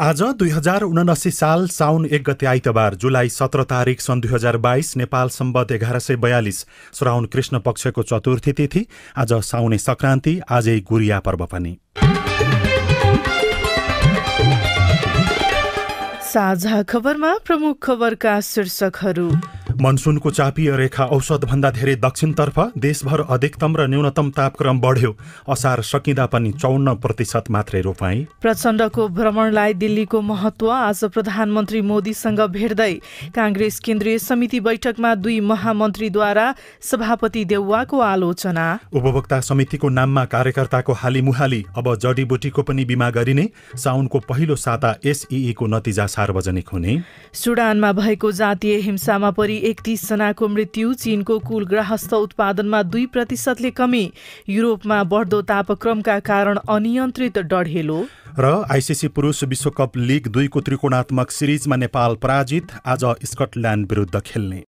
आज दुई हजार उनासी साल साउन एक गते आइतबार जुलाई सत्र तारिक सन् दुई हजार बाइस नेपाल सम्बद्ध एघार सय बयालिस श्रावण कृष्ण पक्षको चतुर्थी तिथि आज साउने सङ्क्रान्ति आजै गुरिया पर्व पनि साझा खबरमा प्रमुख खबरका शीर्षकहरू मनसुनको चापीय रेखा औसतभन्दा धेरै दक्षिणतर्फ देशभर अधिकतम र न्यूनतम तापक्रम बढ्यो असार सकिँदा पनि चौन्न प्रतिशत मात्रै रोपाई प्रचण्डको भ्रमणलाई दिल्लीको महत्व आज प्रधानमन्त्री मोदीसँग भेट्दै काङ्ग्रेस केन्द्रीय समिति बैठकमा दुई महामन्त्रीद्वारा सभापति देउवाको आलोचना उपभोक्ता समितिको नाममा कार्यकर्ताको हाली मुहाली अब जडीबुटीको पनि बिमा गरिने साउनको पहिलो साता को नतिजा सार्वजनिक हुने सुडानमा भएको जातीय हिंसामा परि एकतिसजनाको मृत्यु चीनको कुल ग्राहस्थ उत्पादनमा दुई प्रतिशतले कमी युरोपमा बढ्दो तापक्रमका कारण अनियन्त्रित डढेलो र आइसिसी पुरुष विश्वकप लिग दुईको त्रिकोणात्मक सिरिजमा नेपाल पराजित आज स्कटल्यान्ड विरुद्ध खेल्ने